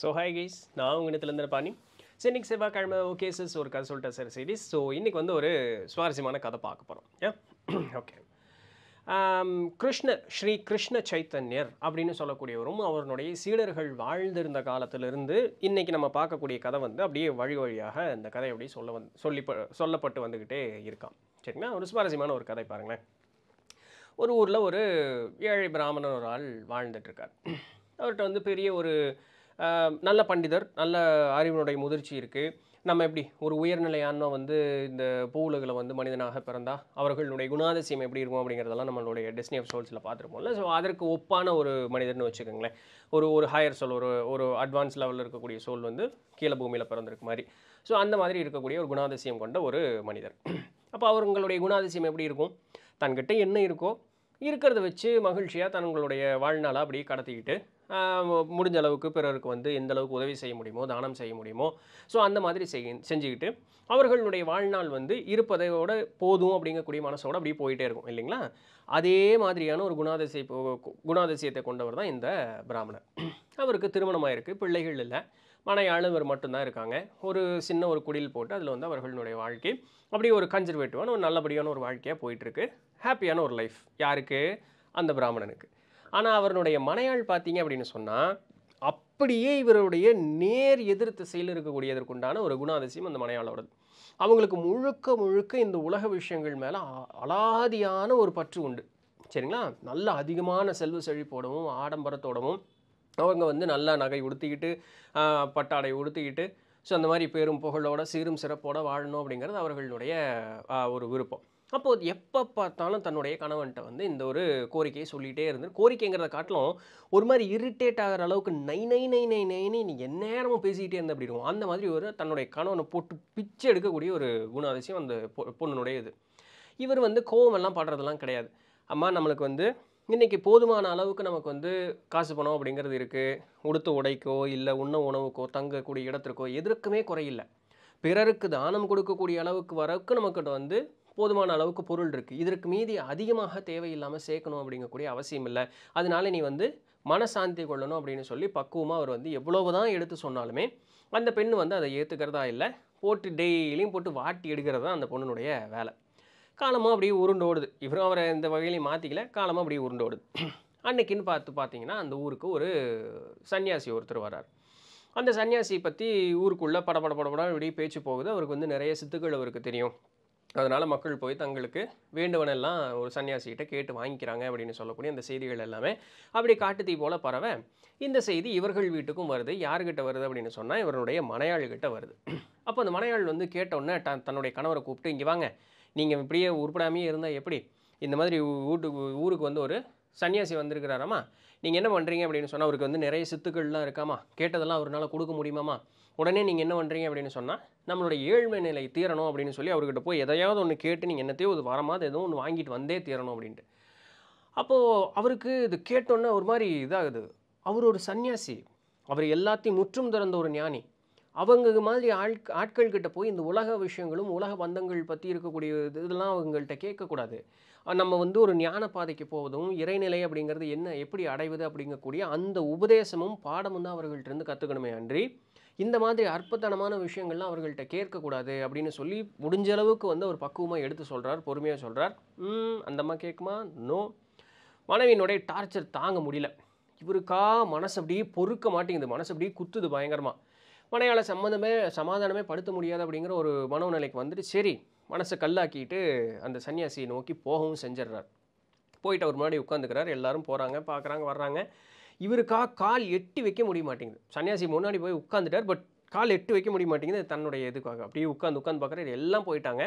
so hi guys நான் உங்கள் இடத்துலேருந்து பாணி ஸோ செவ்வாய்க்கிழமை ஓகே ஒரு கதை சொல்லிட்டேன் சார் சீரிஸ் ஸோ இன்றைக்கி வந்து ஒரு சுவாரஸ்யமான கதை பார்க்க போகிறோம் ஏ ஓகே கிருஷ்ண ஸ்ரீ கிருஷ்ண சைத்தன்யர் அப்படின்னு சொல்லக்கூடியவரும் அவருடைய சீடர்கள் வாழ்ந்திருந்த காலத்திலிருந்து இன்றைக்கி நம்ம பார்க்கக்கூடிய கதை வந்து அப்படியே வழி வழியாக இந்த கதை அப்படியே சொல்ல வந் சொல்லி சொல்லப்பட்டு வந்துக்கிட்டே இருக்கான் சரிங்களா ஒரு சுவாரஸ்யமான ஒரு கதை பாருங்களேன் ஒரு ஊரில் ஒரு ஏழை பிராமணன் ஒரு ஆள் வாழ்ந்துட்டுருக்கார் அவர்கிட்ட வந்து பெரிய ஒரு நல்ல பண்டிதர் நல்ல அறிவினுடைய முதிர்ச்சி இருக்குது நம்ம எப்படி ஒரு உயர்நிலையான வந்து இந்த பூவுலகில் வந்து மனிதனாக பிறந்தால் அவர்களுடைய குணாதிசயம் எப்படி இருக்கும் அப்படிங்கிறதெல்லாம் நம்மளுடைய டெஸ்னி ஆஃப் சோல்ஸில் பார்த்துருப்போம்ல ஸோ அதற்கு ஒப்பான ஒரு மனிதர்னு வச்சுக்கோங்களேன் ஒரு ஒரு ஹையர் சோல் ஒரு ஒரு அட்வான்ஸ் லெவலில் இருக்கக்கூடிய சோல் வந்து கீழே பூமியில் பிறந்திருக்கு மாதிரி ஸோ அந்த மாதிரி இருக்கக்கூடிய ஒரு குணாதிசயம் கொண்ட ஒரு மனிதர் அப்போ அவங்களுடைய குணாதிசயம் எப்படி இருக்கும் தன்கிட்ட என்ன இருக்கோ இருக்கிறத வச்சு மகிழ்ச்சியாக தங்களுடைய வாழ்நாளாக அப்படியே கடத்திக்கிட்டு முடிஞ்ச அளவுக்கு பிறருக்கு வந்து எந்த அளவுக்கு உதவி செய்ய முடியுமோ தானம் செய்ய முடியுமோ ஸோ அந்த மாதிரி செய் செஞ்சுக்கிட்டு அவர்களுடைய வாழ்நாள் வந்து இருப்பதையோட போதும் அப்படிங்கக்கூடிய மனசோட அப்படியே போயிட்டே இருக்கும் இல்லைங்களா அதே மாதிரியான ஒரு குணாதிசய குணாதிசயத்தை கொண்டவர் தான் இந்த பிராமணர் அவருக்கு திருமணம் ஆயிருக்கு பிள்ளைகள் இல்லை மனையாளும் இவர் மட்டும்தான் இருக்காங்க ஒரு சின்ன ஒரு குடியில் போட்டு அதில் வந்து அவர்களுடைய வாழ்க்கை அப்படியே ஒரு கன்சர்வேட்டிவான ஒரு நல்லபடியான ஒரு வாழ்க்கையாக போயிட்டுருக்கு ஹாப்பியான ஒரு லைஃப் யாருக்கு அந்த பிராமணனுக்கு ஆனால் அவருடைய மனையாள் பார்த்தீங்க அப்படின்னு சொன்னால் அப்படியே இவருடைய நேர் எதிர் திசையில் இருக்கக்கூடியதற்குண்டான ஒரு குணாதிசயம் அந்த மனையாளோடது அவங்களுக்கு முழுக்க முழுக்க இந்த உலக விஷயங்கள் மேலே அலாதியான ஒரு பற்று உண்டு சரிங்களா நல்ல அதிகமான செல்வ செழிப்போடவும் ஆடம்பரத்தோடவும் அவங்க வந்து நல்லா நகை உடுத்திக்கிட்டு பட்டாடை உடுத்திக்கிட்டு ஸோ அந்த மாதிரி பேரும் புகழோட சீரும் சிறப்போடு வாழணும் அப்படிங்கிறது அவர்களுடைய ஒரு விருப்பம் அப்போது எப்போ பார்த்தாலும் தன்னுடைய கணவன்கிட்ட வந்து இந்த ஒரு கோரிக்கையை சொல்லிகிட்டே இருந்து கோரிக்கைங்கிறத காட்டிலும் ஒரு மாதிரி இரிட்டேட் ஆகிற அளவுக்கு நை நை நை நை நைன்னு நீ எந்நேரமும் பேசிக்கிட்டே இருந்த அப்படி அந்த மாதிரி ஒரு தன்னுடைய கணவனை போட்டு பிச்சு எடுக்கக்கூடிய ஒரு குணாதிசயம் அந்த பொண்ணுடைய இது இவர் வந்து கோவமெல்லாம் பாடுறதெல்லாம் கிடையாது அம்மா நம்மளுக்கு வந்து இன்றைக்கி போதுமான அளவுக்கு நமக்கு வந்து காசு பணம் அப்படிங்கிறது இருக்குது உடுத்து உடைக்கோ இல்லை உண்ண உணவுக்கோ தங்கக்கூடிய இடத்திற்கோ எதற்குமே குறையில்லை பிறருக்கு தானம் கொடுக்கக்கூடிய அளவுக்கு வரவுக்கு நமக்கிட்ட வந்து போதுமான அளவுக்கு பொருள் இருக்குது இதற்கு மீதி அதிகமாக தேவையில்லாமல் சேர்க்கணும் அப்படிங்கக்கூடிய அவசியம் இல்லை அதனால நீ வந்து மனசாந்தி கொள்ளணும் அப்படின்னு சொல்லி பக்குவமாக அவர் வந்து எவ்வளவு தான் எடுத்து சொன்னாலுமே அந்த பெண் வந்து அதை ஏற்றுக்கிறதா இல்லை போட்டு டெய்லியும் போட்டு வாட்டி எடுக்கிறது தான் அந்த பொண்ணுடைய வேலை காலமாக அப்படியே உருண்டோடுது இவரும் அவரை இந்த வகையிலையும் மாற்றிக்கல காலமாக அப்படியே உருண்டோடுது அன்னைக்குன்னு பார்த்து பார்த்தீங்கன்னா அந்த ஊருக்கு ஒரு சன்னியாசி ஒருத்தர் வரார் அந்த சன்னியாசியை பற்றி ஊருக்குள்ளே படபட படபடம் இப்படி பேச்சு போகுது அவருக்கு வந்து நிறைய சித்துக்கள் அவருக்கு தெரியும் அதனால் மக்கள் போய் தங்களுக்கு வேண்டுவனெல்லாம் ஒரு சன்னியாசிகிட்ட கேட்டு வாங்கிக்கிறாங்க அப்படின்னு சொல்லக்கூடிய அந்த செய்திகள் எல்லாமே அப்படி காட்டுத்தீ போல் பரவ இந்த செய்தி இவர்கள் வீட்டுக்கும் வருது யார்கிட்ட வருது அப்படின்னு சொன்னால் இவருடைய மனையாள்கிட்ட வருது அப்போ அந்த மனையாள் வந்து கேட்டோன்னே ட தன்னுடைய கணவரை கூப்பிட்டு இங்கே வாங்க நீங்கள் இப்படியே உருப்படாமையே இருந்தால் எப்படி இந்த மாதிரி வீட்டுக்கு ஊருக்கு வந்து ஒரு சன்னியாசி வந்திருக்கிறாராமா நீங்கள் என்ன பண்ணுறீங்க அப்படின்னு சொன்னால் அவருக்கு வந்து நிறைய சித்துக்கள்லாம் இருக்காமா கேட்டதெல்லாம் அவரால் கொடுக்க முடியுமாமா உடனே நீங்கள் என்ன பண்ணுறீங்க அப்படின்னு சொன்னால் நம்மளுடைய ஏழ்மை நிலை தீரணும் அப்படின்னு சொல்லி அவர்கிட்ட போய் எதையாவது ஒன்று கேட்டு நீங்கள் என்னத்தையோ ஒரு வாரமாவது எதுவும் ஒன்று வாங்கிட்டு வந்தே தீரணும் அப்படின்ட்டு அப்போது அவருக்கு இது கேட்டோன்னே ஒரு மாதிரி இதாகுது அவர் ஒரு சன்னியாசி அவர் எல்லாத்தையும் முற்றும் திறந்த ஒரு ஞானி அவங்க மாதிரி ஆள் ஆட்கள் கிட்ட போய் இந்த உலக விஷயங்களும் உலக பந்தங்கள் பற்றி இருக்கக்கூடிய இதெல்லாம் அவங்கள்ட்ட கேட்கக்கூடாது நம்ம வந்து ஒரு ஞான பாதைக்கு போவதும் இறைநிலை அப்படிங்கிறது என்ன எப்படி அடைவது அப்படிங்கக்கூடிய அந்த உபதேசமும் பாடமும் தான் அவர்கள்ட்ட இருந்து கற்றுக்கணுமே அன்றி இந்த மாதிரி அற்பத்தனமான விஷயங்கள்லாம் அவர்கள்ட்ட கேட்கக்கூடாது அப்படின்னு சொல்லி முடிஞ்ச அளவுக்கு வந்து அவர் பக்குவமாக எடுத்து சொல்கிறார் பொறுமையாக சொல்கிறார் அந்தம்மா கேட்குமா நோ மனைவியினுடைய டார்ச்சர் தாங்க முடியல இவருக்கா மனசு அப்படியே பொறுக்க மாட்டேங்குது மனசு அப்படியே குத்துது பயங்கரமாக மனையால் சம்மந்தமே சமாதானமே படுத்த முடியாது அப்படிங்கிற ஒரு மனோநிலைக்கு வந்துட்டு சரி மனசை கல்லாக்கிட்டு அந்த சன்னியாசியை நோக்கி போகவும் செஞ்சிடுறார் போயிட்டு அவர் முன்னாடி உட்காந்துக்கிறார் எல்லாரும் போகிறாங்க பார்க்குறாங்க வர்றாங்க இவருக்கா கால் எட்டி வைக்க முடிய மாட்டேங்குது சன்னியாசி முன்னாடி போய் உட்காந்துட்டார் பட் கால் எட்டு வைக்க முடிய மாட்டேங்குது தன்னுடைய இதுக்காக அப்படியே உட்காந்து உட்காந்து பார்க்குறாரு எல்லாம் போயிட்டாங்க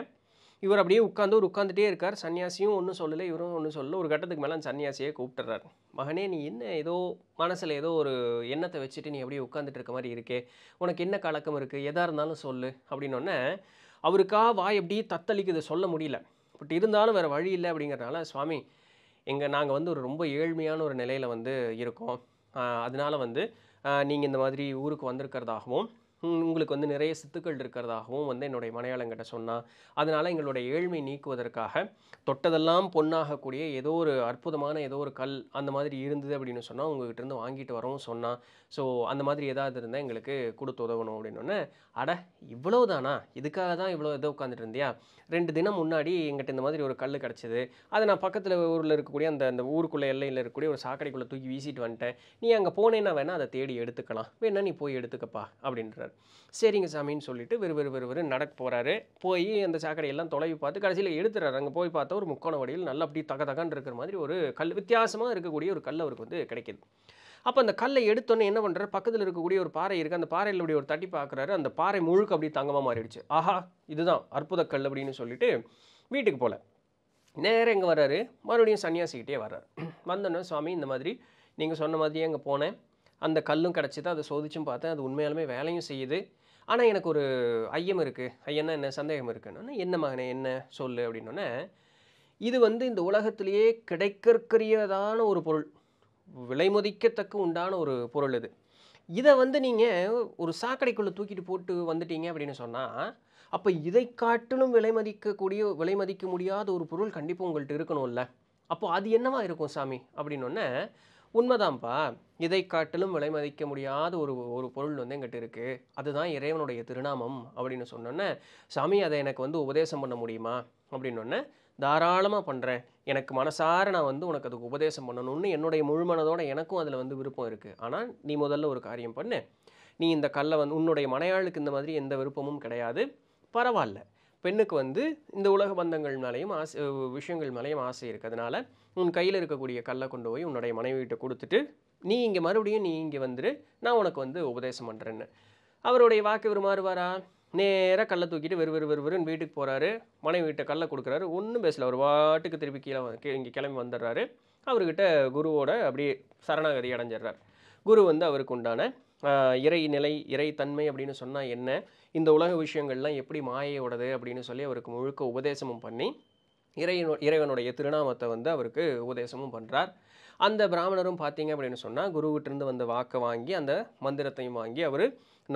இவர் அப்படியே உட்காந்து ஒரு உட்காந்துட்டே இருக்கார் சன்னியாசியும் ஒன்றும் சொல்லலை இவரும் ஒன்றும் சொல்லலை ஒரு கட்டத்துக்கு மேலே அந்த சன்னியாசியை கூப்பிட்டுறாரு மகனே நீ என்ன ஏதோ மனசில் ஏதோ ஒரு எண்ணத்தை வச்சுட்டு நீ அப்படியே உட்காந்துட்டு இருக்க மாதிரி இருக்கே உனக்கு என்ன கலக்கம் இருக்குது எதாக இருந்தாலும் சொல்லு அப்படின்னோடனே அவருக்கா வாய் எப்படியே தத்தளிக்குது சொல்ல முடியல பட் இருந்தாலும் வேறு வழி இல்லை அப்படிங்கிறனால சுவாமி எங்கள் நாங்கள் வந்து ஒரு ரொம்ப ஏழ்மையான ஒரு நிலையில் வந்து இருக்கோம் அதனால் வந்து நீங்கள் இந்த மாதிரி ஊருக்கு வந்திருக்கிறதாகவும் உங்களுக்கு வந்து நிறைய சித்துக்கள் இருக்கிறதாகவும் வந்து என்னுடைய மலையாளங்கிட்ட சொன்னான் அதனால் எங்களுடைய ஏழ்மை நீக்குவதற்காக தொட்டதெல்லாம் பொண்ணாகக்கூடிய ஏதோ ஒரு அற்புதமான ஏதோ ஒரு கல் அந்த மாதிரி இருந்தது அப்படின்னு சொன்னால் உங்ககிட்ட இருந்து வாங்கிட்டு வரவும் சொன்னான் ஸோ அந்த மாதிரி ஏதாவது இருந்தால் எங்களுக்கு கொடுத்து உதவணும் அப்படின்னு அட இவ்வளோ தானா இதுக்காக தான் இவ்வளோ இதை உட்காந்துட்டு இருந்தியா ரெண்டு தினம் முன்னாடி எங்கிட்ட இந்த மாதிரி ஒரு கல் கிடச்சிது அதை நான் பக்கத்தில் ஊரில் இருக்கக்கூடிய அந்த அந்த ஊருக்குள்ளே எல்லையில் இருக்கக்கூடிய ஒரு சாக்கடைக்குள்ளே தூக்கி வீசிட்டு வந்துட்டேன் நீ அங்கே போனேன்னா வேணால் அதை தேடி எடுத்துக்கலாம் வேணா நீ போய் எடுத்துக்கப்பா அப்படின்றார் சொல்கிறார் சரிங்க சாமின்னு சொல்லிட்டு விறுவிறு விறுவிறு நடக்க போகிறாரு போய் அந்த சாக்கடையெல்லாம் தொலைவி பார்த்து கடைசியில் எடுத்துறாரு அங்கே போய் பார்த்தா ஒரு முக்கோண வடியில் நல்லா அப்படி தக தகன்னு இருக்கிற மாதிரி ஒரு கல் வித்தியாசமாக இருக்கக்கூடிய ஒரு கல் அவருக்கு வந்து கிடைக்கிது அப்போ அந்த கல்லை எடுத்தோன்னே என்ன பண்ணுறாரு பக்கத்தில் இருக்கக்கூடிய ஒரு பாறை இருக்குது அந்த பாறையில் அப்படி ஒரு தட்டி பார்க்குறாரு அந்த பாறை முழுக்க அப்படி தங்கமாக மாறிடுச்சு ஆஹா இதுதான் அற்புத கல் அப்படின்னு சொல்லிட்டு வீட்டுக்கு போகல நேராக இங்கே வர்றாரு மறுபடியும் சன்னியாசிக்கிட்டே வர்றாரு வந்தோன்னே சுவாமி இந்த மாதிரி நீங்கள் சொன்ன மாதிரியே அங்கே போனேன் அந்த கல்லும் கிடச்சிது அதை சோதிச்சும் பார்த்தேன் அது உண்மையாலுமே வேலையும் செய்யுது ஆனால் எனக்கு ஒரு ஐயம் இருக்குது ஐயன்னா என்ன சந்தேகம் இருக்குன்னு என்ன மகனே என்ன சொல்லு அப்படின்னோடனே இது வந்து இந்த உலகத்திலேயே கிடைக்கற்கரியதான ஒரு பொருள் விலைமதிக்கத்தக்க உண்டான ஒரு பொருள் இது இதை வந்து நீங்கள் ஒரு சாக்கடைக்குள்ளே தூக்கிட்டு போட்டு வந்துட்டீங்க அப்படின்னு சொன்னால் அப்போ இதை காட்டிலும் விலை மதிக்கக்கூடிய விலை மதிக்க முடியாத ஒரு பொருள் கண்டிப்பாக உங்கள்கிட்ட இருக்கணும்ல அப்போது அது என்னவா இருக்கும் சாமி அப்படின்னொன்னே உண்மைதான்ப்பா இதை காட்டிலும் விலை மதிக்க முடியாத ஒரு ஒரு பொருள் வந்து எங்கிட்ட இருக்குது அதுதான் இறைவனுடைய திருநாமம் அப்படின்னு சொன்னோன்னே சாமி அதை எனக்கு வந்து உபதேசம் பண்ண முடியுமா அப்படின்னொன்னே தாராளமாக பண்ணுறேன் எனக்கு மனசார நான் வந்து உனக்கு அதுக்கு உபதேசம் பண்ணணும்னு என்னுடைய முழுமனதோட எனக்கும் அதில் வந்து விருப்பம் இருக்குது ஆனால் நீ முதல்ல ஒரு காரியம் பண்ணு நீ இந்த கல்லை வந்து உன்னுடைய மனையாளுக்கு இந்த மாதிரி எந்த விருப்பமும் கிடையாது பரவாயில்ல பெண்ணுக்கு வந்து இந்த உலக பந்தங்கள் மேலேயும் ஆசை விஷயங்கள் மேலேயும் ஆசை இருக்கிறதுனால உன் கையில் இருக்கக்கூடிய கல்லை கொண்டு போய் உன்னுடைய மனைவி மனைவிகிட்ட கொடுத்துட்டு நீ இங்கே மறுபடியும் நீ இங்கே வந்துடு நான் உனக்கு வந்து உபதேசம் பண்ணுறேன்னு அவருடைய வாக்கு விருமாறுவாரா நேராக கல்லை தூக்கிட்டு வெறு வெறு வெறு வீட்டுக்கு போகிறாரு மனைவி வீட்டை கல்லை கொடுக்குறாரு ஒன்றும் பேசல ஒரு வாட்டுக்கு திருப்பி கீழே இங்கே கிளம்பி வந்துடுறாரு அவர்கிட்ட குருவோட அப்படியே சரணாகதி அடைஞ்சிடுறார் குரு வந்து அவருக்கு உண்டான இறை நிலை இறை தன்மை அப்படின்னு சொன்னால் என்ன இந்த உலக விஷயங்கள்லாம் எப்படி மாயையோடது அப்படின்னு சொல்லி அவருக்கு முழுக்க உபதேசமும் பண்ணி இறைவனோ இறைவனுடைய திருநாமத்தை வந்து அவருக்கு உபதேசமும் பண்ணுறார் அந்த பிராமணரும் பார்த்தீங்க அப்படின்னு சொன்னால் குருவிட்டிருந்து வந்த வாக்கை வாங்கி அந்த மந்திரத்தையும் வாங்கி அவர்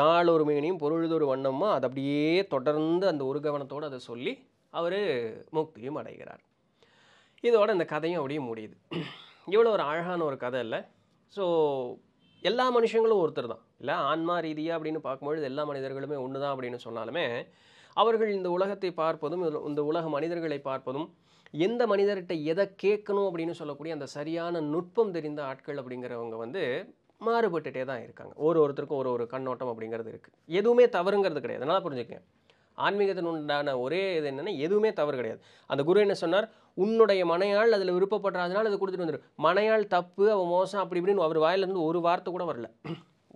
நாலொரு மீனையும் பொருளுதொரு வண்ணமும் அது அப்படியே தொடர்ந்து அந்த ஒரு கவனத்தோடு அதை சொல்லி அவர் முக்தியும் அடைகிறார் இதோட இந்த கதையும் அப்படியே முடியுது இவ்வளோ ஒரு அழகான ஒரு கதை இல்லை ஸோ எல்லா மனுஷங்களும் ஒருத்தர் தான் இல்லை ஆன்மா ரீதியாக அப்படின்னு பார்க்கும்பொழுது எல்லா மனிதர்களுமே ஒன்று தான் அப்படின்னு சொன்னாலுமே அவர்கள் இந்த உலகத்தை பார்ப்பதும் இந்த உலக மனிதர்களை பார்ப்பதும் எந்த மனிதர்கிட்ட எதை கேட்கணும் அப்படின்னு சொல்லக்கூடிய அந்த சரியான நுட்பம் தெரிந்த ஆட்கள் அப்படிங்கிறவங்க வந்து மாறுபட்டுகிட்டே தான் இருக்காங்க ஒரு ஒருத்தருக்கும் ஒரு ஒரு கண்ணோட்டம் அப்படிங்கிறது இருக்குது எதுவுமே தவறுங்கிறது கிடையாது நல்லா புரிஞ்சுக்கேன் ஆன்மீகத்தின் உண்டான ஒரே இது என்னென்னா எதுவுமே தவறு கிடையாது அந்த குரு என்ன சொன்னார் உன்னுடைய மனையால் அதில் விருப்பப்படுறதுனால அதை கொடுத்துட்டு வந்துடும் மனையாள் தப்பு அவன் மோசம் அப்படி இப்படின்னு அவர் வாயிலேருந்து ஒரு வார்த்தை கூட வரல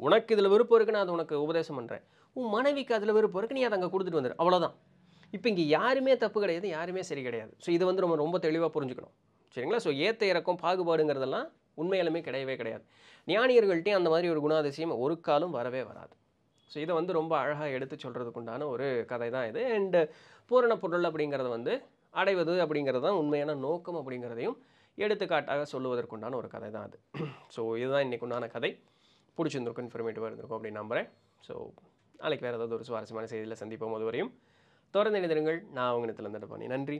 உனக்கு இதில் விருப்பம் இருக்குன்னு அதை உனக்கு உபதேசம் பண்ணுறேன் உன் மனைவிக்கு அதில் விருப்பம் இருக்கு நீ அதை அங்கே கொடுத்துட்டு வந்துடு அவ்வளோதான் இப்போ இங்கே யாருமே தப்பு கிடையாது யாருமே சரி கிடையாது ஸோ இதை வந்து நம்ம ரொம்ப தெளிவாக புரிஞ்சுக்கணும் சரிங்களா ஸோ ஏற்ற இறக்கம் பாகுபாடுங்கிறதெல்லாம் உண்மையிலுமே கிடையவே கிடையாது ஞானியர்கள்ட்டையும் அந்த மாதிரி ஒரு குணாதிசயம் ஒரு காலம் வரவே வராது ஸோ இதை வந்து ரொம்ப அழகாக எடுத்து சொல்கிறதுக்குண்டான ஒரு கதை தான் இது அண்டு பூரண பொருள் அப்படிங்கிறத வந்து அடைவது அப்படிங்கிறது தான் உண்மையான நோக்கம் அப்படிங்கிறதையும் எடுத்துக்காட்டாக சொல்லுவதற்குண்டான ஒரு கதை தான் அது ஸோ இதுதான் இன்றைக்கு உண்டான கதை பிடிச்சிருந்திருக்கும் இன்ஃபர்மேட்டிவாக இருந்திருக்கும் அப்படின்னு நம்புகிறேன் ஸோ நாளைக்கு வேறு ஏதாவது ஒரு சுவாரஸ்யமான செய்தியில் சந்திப்போம் வரையும் தொடர்ந்து எழுதிருங்கள் நான் அவங்க இடத்துல பண்ணி நன்றி